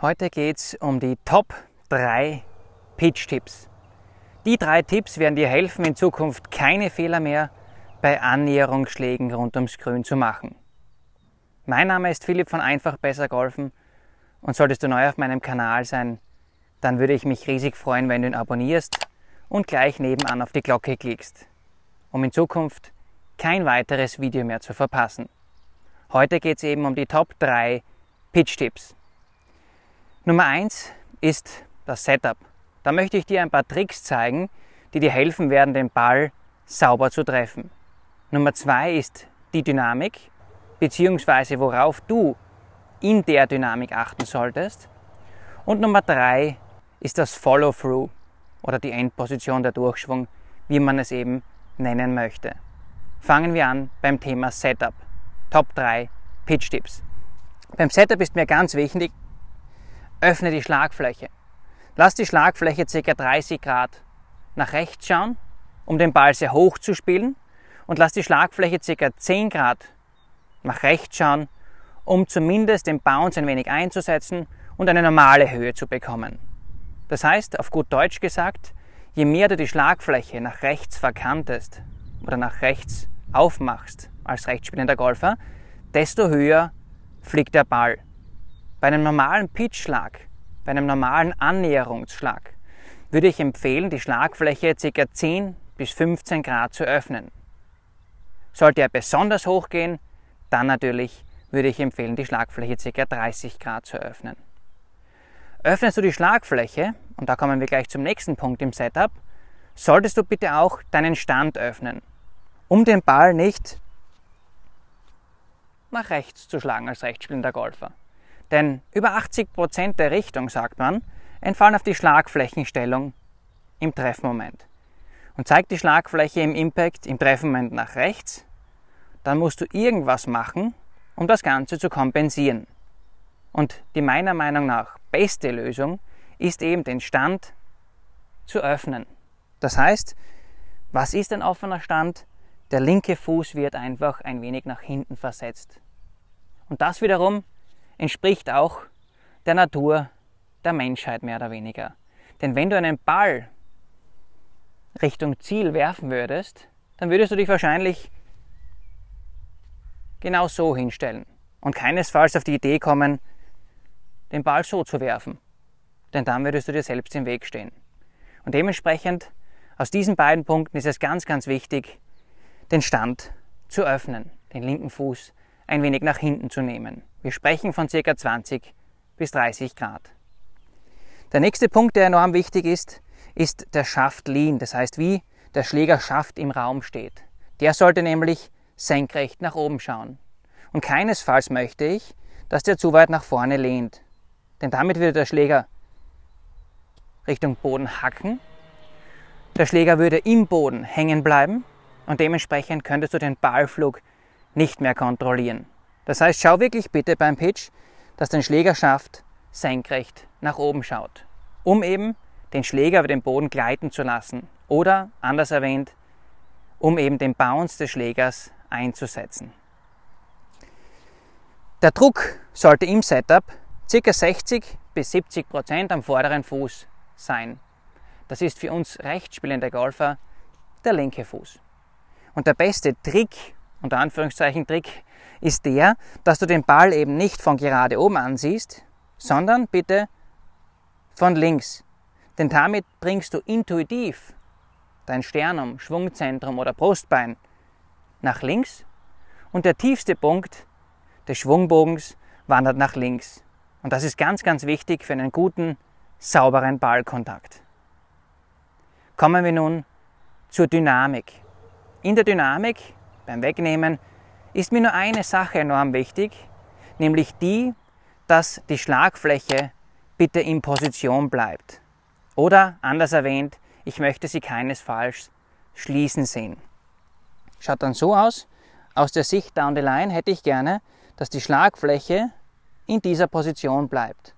Heute geht es um die Top 3 Pitch-Tipps. Die drei Tipps werden dir helfen, in Zukunft keine Fehler mehr bei Annäherungsschlägen rund ums Grün zu machen. Mein Name ist Philipp von Einfach Besser Golfen und solltest du neu auf meinem Kanal sein, dann würde ich mich riesig freuen, wenn du ihn abonnierst und gleich nebenan auf die Glocke klickst, um in Zukunft kein weiteres Video mehr zu verpassen. Heute geht es eben um die Top 3 Pitch-Tipps. Nummer eins ist das Setup. Da möchte ich dir ein paar Tricks zeigen, die dir helfen werden, den Ball sauber zu treffen. Nummer zwei ist die Dynamik, beziehungsweise worauf du in der Dynamik achten solltest. Und Nummer drei ist das Follow-through oder die Endposition der Durchschwung, wie man es eben nennen möchte. Fangen wir an beim Thema Setup. Top 3 Pitch-Tipps. Beim Setup ist mir ganz wichtig, Öffne die Schlagfläche. Lass die Schlagfläche ca. 30 Grad nach rechts schauen, um den Ball sehr hoch zu spielen. Und lass die Schlagfläche ca. 10 Grad nach rechts schauen, um zumindest den Bounce ein wenig einzusetzen und eine normale Höhe zu bekommen. Das heißt, auf gut Deutsch gesagt, je mehr du die Schlagfläche nach rechts verkantest oder nach rechts aufmachst als rechtsspielender Golfer, desto höher fliegt der Ball. Bei einem normalen Pitchschlag, bei einem normalen Annäherungsschlag, würde ich empfehlen, die Schlagfläche ca. 10 bis 15 Grad zu öffnen. Sollte er besonders hoch gehen, dann natürlich würde ich empfehlen, die Schlagfläche ca. 30 Grad zu öffnen. Öffnest du die Schlagfläche, und da kommen wir gleich zum nächsten Punkt im Setup, solltest du bitte auch deinen Stand öffnen, um den Ball nicht nach rechts zu schlagen als rechtsspielender Golfer denn über 80 Prozent der Richtung, sagt man, entfallen auf die Schlagflächenstellung im Treffmoment. Und zeigt die Schlagfläche im Impact im Treffmoment nach rechts, dann musst du irgendwas machen, um das Ganze zu kompensieren. Und die meiner Meinung nach beste Lösung ist eben den Stand zu öffnen. Das heißt, was ist ein offener Stand? Der linke Fuß wird einfach ein wenig nach hinten versetzt. Und das wiederum entspricht auch der Natur der Menschheit mehr oder weniger. Denn wenn du einen Ball Richtung Ziel werfen würdest, dann würdest du dich wahrscheinlich genau so hinstellen und keinesfalls auf die Idee kommen, den Ball so zu werfen. Denn dann würdest du dir selbst im Weg stehen. Und dementsprechend, aus diesen beiden Punkten ist es ganz, ganz wichtig, den Stand zu öffnen, den linken Fuß ein wenig nach hinten zu nehmen. Wir sprechen von ca. 20 bis 30 Grad. Der nächste Punkt, der enorm wichtig ist, ist der Schaft Lean, das heißt wie der Schlägerschaft im Raum steht. Der sollte nämlich senkrecht nach oben schauen. Und keinesfalls möchte ich, dass der zu weit nach vorne lehnt. Denn damit würde der Schläger Richtung Boden hacken. Der Schläger würde im Boden hängen bleiben und dementsprechend könntest du den Ballflug nicht mehr kontrollieren. Das heißt, schau wirklich bitte beim Pitch, dass dein Schläger schafft, senkrecht nach oben schaut, um eben den Schläger über den Boden gleiten zu lassen oder, anders erwähnt, um eben den Bounce des Schlägers einzusetzen. Der Druck sollte im Setup ca. 60 bis 70 Prozent am vorderen Fuß sein. Das ist für uns rechtsspielende Golfer der linke Fuß. Und der beste Trick, unter Anführungszeichen Trick ist der, dass du den Ball eben nicht von gerade oben ansiehst, sondern bitte von links. Denn damit bringst du intuitiv dein Sternum, Schwungzentrum oder Brustbein nach links und der tiefste Punkt des Schwungbogens wandert nach links. Und das ist ganz, ganz wichtig für einen guten, sauberen Ballkontakt. Kommen wir nun zur Dynamik. In der Dynamik beim Wegnehmen, ist mir nur eine Sache enorm wichtig, nämlich die, dass die Schlagfläche bitte in Position bleibt. Oder anders erwähnt, ich möchte sie keinesfalls schließen sehen. Schaut dann so aus, aus der Sicht down the line hätte ich gerne, dass die Schlagfläche in dieser Position bleibt.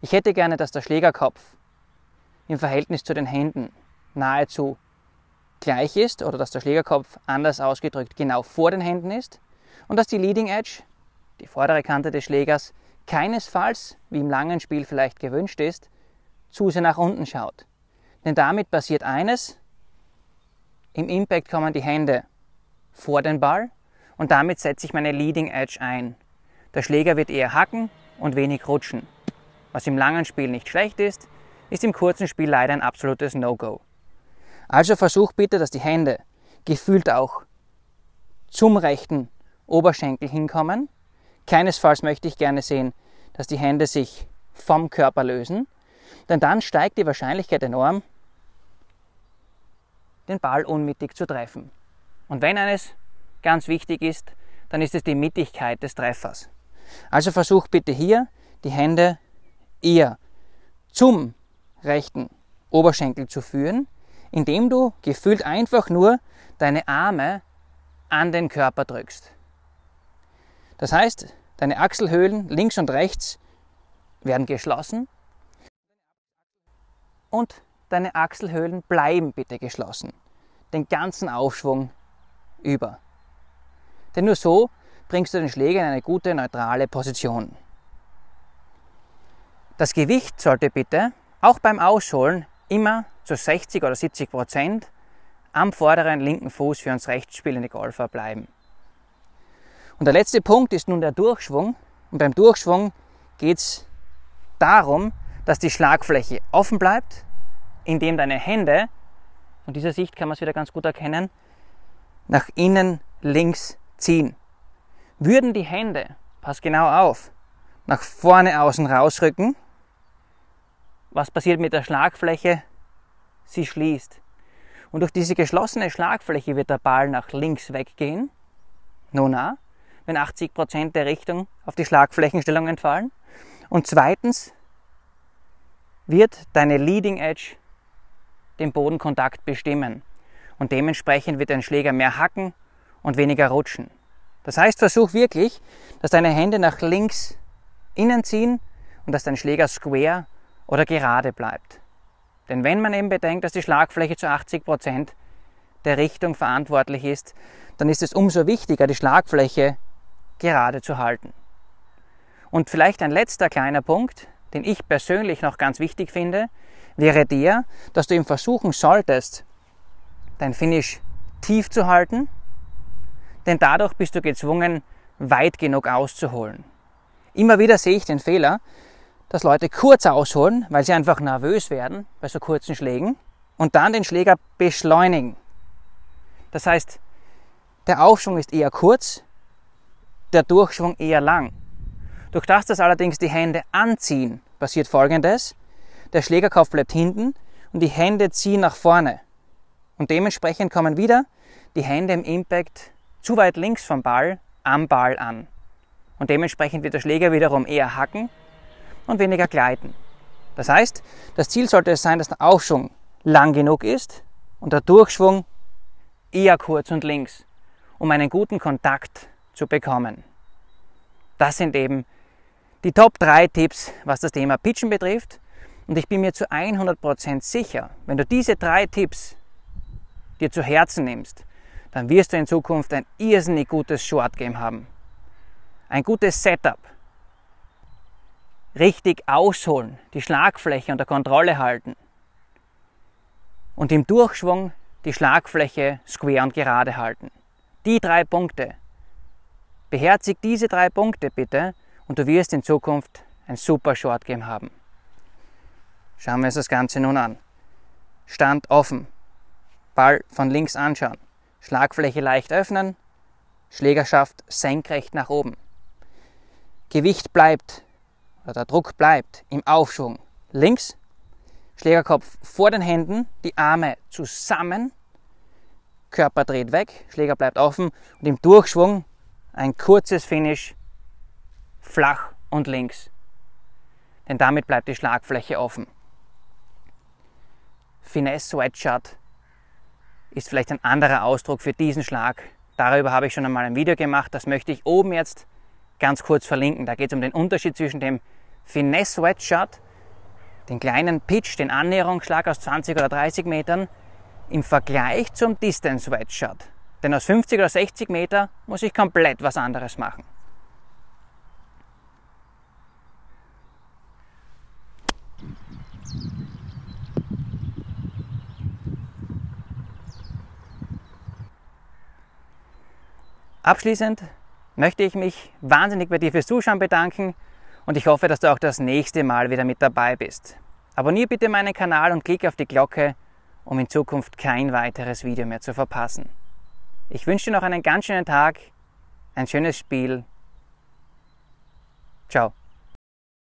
Ich hätte gerne, dass der Schlägerkopf im Verhältnis zu den Händen nahezu gleich ist oder dass der Schlägerkopf anders ausgedrückt genau vor den Händen ist und dass die Leading Edge, die vordere Kante des Schlägers, keinesfalls, wie im langen Spiel vielleicht gewünscht ist, zu sehr nach unten schaut. Denn damit passiert eines, im Impact kommen die Hände vor den Ball und damit setze ich meine Leading Edge ein. Der Schläger wird eher hacken und wenig rutschen. Was im langen Spiel nicht schlecht ist, ist im kurzen Spiel leider ein absolutes No-Go. Also versuch bitte, dass die Hände gefühlt auch zum rechten Oberschenkel hinkommen. Keinesfalls möchte ich gerne sehen, dass die Hände sich vom Körper lösen, denn dann steigt die Wahrscheinlichkeit enorm, den Ball unmittig zu treffen. Und wenn eines ganz wichtig ist, dann ist es die Mittigkeit des Treffers. Also versuch bitte hier die Hände eher zum rechten Oberschenkel zu führen, indem du gefühlt einfach nur deine Arme an den Körper drückst. Das heißt, deine Achselhöhlen links und rechts werden geschlossen und deine Achselhöhlen bleiben bitte geschlossen, den ganzen Aufschwung über. Denn nur so bringst du den Schläger in eine gute, neutrale Position. Das Gewicht sollte bitte auch beim Ausholen immer zu 60 oder 70 Prozent am vorderen linken Fuß für uns rechts spielende Golfer bleiben. Und der letzte Punkt ist nun der Durchschwung. Und beim Durchschwung geht es darum, dass die Schlagfläche offen bleibt, indem deine Hände, und dieser Sicht kann man es wieder ganz gut erkennen, nach innen links ziehen. Würden die Hände, pass genau auf, nach vorne außen rausrücken, was passiert mit der Schlagfläche? Sie schließt. Und durch diese geschlossene Schlagfläche wird der Ball nach links weggehen. Nona, wenn 80% Prozent der Richtung auf die Schlagflächenstellung entfallen. Und zweitens wird deine Leading Edge den Bodenkontakt bestimmen. Und dementsprechend wird dein Schläger mehr hacken und weniger rutschen. Das heißt, versuch wirklich, dass deine Hände nach links innen ziehen und dass dein Schläger square oder gerade bleibt. Denn wenn man eben bedenkt, dass die Schlagfläche zu 80 Prozent der Richtung verantwortlich ist, dann ist es umso wichtiger, die Schlagfläche gerade zu halten. Und vielleicht ein letzter kleiner Punkt, den ich persönlich noch ganz wichtig finde, wäre der, dass du eben versuchen solltest, dein Finish tief zu halten, denn dadurch bist du gezwungen, weit genug auszuholen. Immer wieder sehe ich den Fehler, dass Leute kurz ausholen, weil sie einfach nervös werden bei so kurzen Schlägen und dann den Schläger beschleunigen. Das heißt, der Aufschwung ist eher kurz, der Durchschwung eher lang. Durch das, dass allerdings die Hände anziehen, passiert folgendes. Der Schlägerkopf bleibt hinten und die Hände ziehen nach vorne. Und dementsprechend kommen wieder die Hände im Impact zu weit links vom Ball am Ball an. Und dementsprechend wird der Schläger wiederum eher hacken und weniger gleiten. Das heißt, das Ziel sollte es sein, dass der Aufschwung lang genug ist und der Durchschwung eher kurz und links, um einen guten Kontakt zu bekommen. Das sind eben die Top 3 Tipps, was das Thema Pitchen betrifft. Und ich bin mir zu 100% sicher, wenn du diese drei Tipps dir zu Herzen nimmst, dann wirst du in Zukunft ein irrsinnig gutes Short Game haben. Ein gutes Setup, richtig ausholen, die Schlagfläche unter Kontrolle halten und im Durchschwung die Schlagfläche square und gerade halten. Die drei Punkte. Beherzig diese drei Punkte bitte und du wirst in Zukunft ein super Short Game haben. Schauen wir uns das Ganze nun an. Stand offen. Ball von links anschauen. Schlagfläche leicht öffnen. Schlägerschaft senkrecht nach oben. Gewicht bleibt oder der Druck bleibt im Aufschwung links, Schlägerkopf vor den Händen, die Arme zusammen, Körper dreht weg, Schläger bleibt offen und im Durchschwung ein kurzes Finish, flach und links. Denn damit bleibt die Schlagfläche offen. Finesse Wide ist vielleicht ein anderer Ausdruck für diesen Schlag. Darüber habe ich schon einmal ein Video gemacht, das möchte ich oben jetzt ganz kurz verlinken. Da geht es um den Unterschied zwischen dem Finesse Wedge Shot, den kleinen Pitch, den Annäherungsschlag aus 20 oder 30 Metern, im Vergleich zum Distance Wedge Shot. Denn aus 50 oder 60 Meter muss ich komplett was anderes machen. Abschließend möchte ich mich wahnsinnig bei dir fürs Zuschauen bedanken und ich hoffe, dass du auch das nächste Mal wieder mit dabei bist. Abonnier bitte meinen Kanal und klick auf die Glocke, um in Zukunft kein weiteres Video mehr zu verpassen. Ich wünsche dir noch einen ganz schönen Tag, ein schönes Spiel. Ciao.